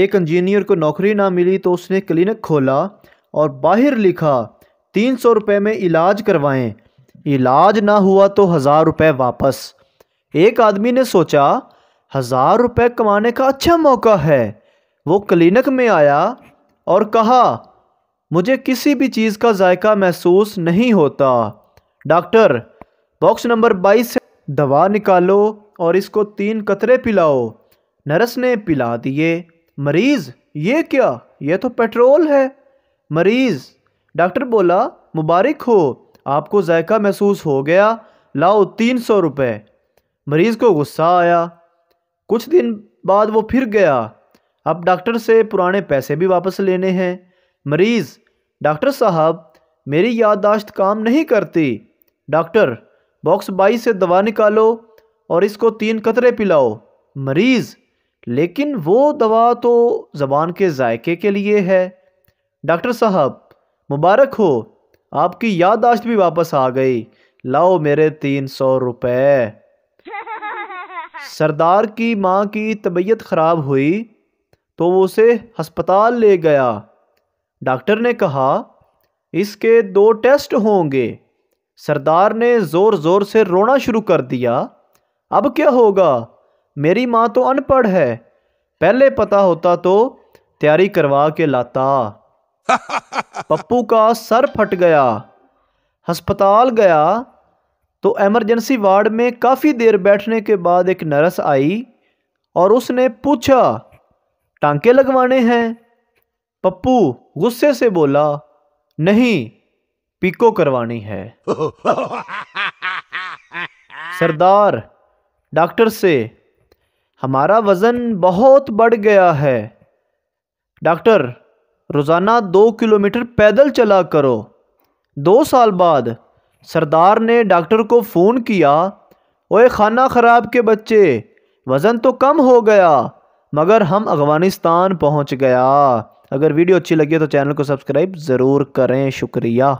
एक इंजीनियर को नौकरी ना मिली तो उसने क्लिनिक खोला और बाहर लिखा तीन सौ रुपये में इलाज करवाएं इलाज ना हुआ तो हज़ार रुपये वापस एक आदमी ने सोचा हज़ार रुपये कमाने का अच्छा मौका है वो क्लिनिक में आया और कहा मुझे किसी भी चीज़ का जायका महसूस नहीं होता डॉक्टर बॉक्स नंबर बाईस से दवा निकालो और इसको तीन कतरे पिलाओ नर्स ने पिला दिए मरीज ये क्या ये तो पेट्रोल है मरीज डॉक्टर बोला मुबारक हो आपको जायका महसूस हो गया लाओ तीन सौ रुपये मरीज़ को गुस्सा आया कुछ दिन बाद वो फिर गया अब डॉक्टर से पुराने पैसे भी वापस लेने हैं मरीज़ डॉक्टर साहब मेरी याददाश्त काम नहीं करती डॉक्टर बॉक्स बाई से दवा निकालो और इसको तीन कतरे पिलाओ मरीज़ लेकिन वो दवा तो ज़बान के जायके के लिए है डॉक्टर साहब मुबारक हो आपकी याददाश्त भी वापस आ गई लाओ मेरे तीन सौ रुपये सरदार की माँ की तबीयत ख़राब हुई तो वो उसे हस्पताल ले गया डॉक्टर ने कहा इसके दो टेस्ट होंगे सरदार ने ज़ोर ज़ोर से रोना शुरू कर दिया अब क्या होगा मेरी माँ तो अनपढ़ है पहले पता होता तो तैयारी करवा के लाता पप्पू का सर फट गया अस्पताल गया तो एमरजेंसी वार्ड में काफ़ी देर बैठने के बाद एक नर्स आई और उसने पूछा टांके लगवाने हैं पप्पू गुस्से से बोला नहीं पीको करवानी है सरदार डॉक्टर से हमारा वज़न बहुत बढ़ गया है डॉक्टर रोज़ाना दो किलोमीटर पैदल चला करो दो साल बाद सरदार ने डॉक्टर को फ़ोन किया ओए खाना ख़राब के बच्चे वज़न तो कम हो गया मगर हम अफ़गानिस्तान पहुंच गया अगर वीडियो अच्छी लगी तो चैनल को सब्सक्राइब ज़रूर करें शुक्रिया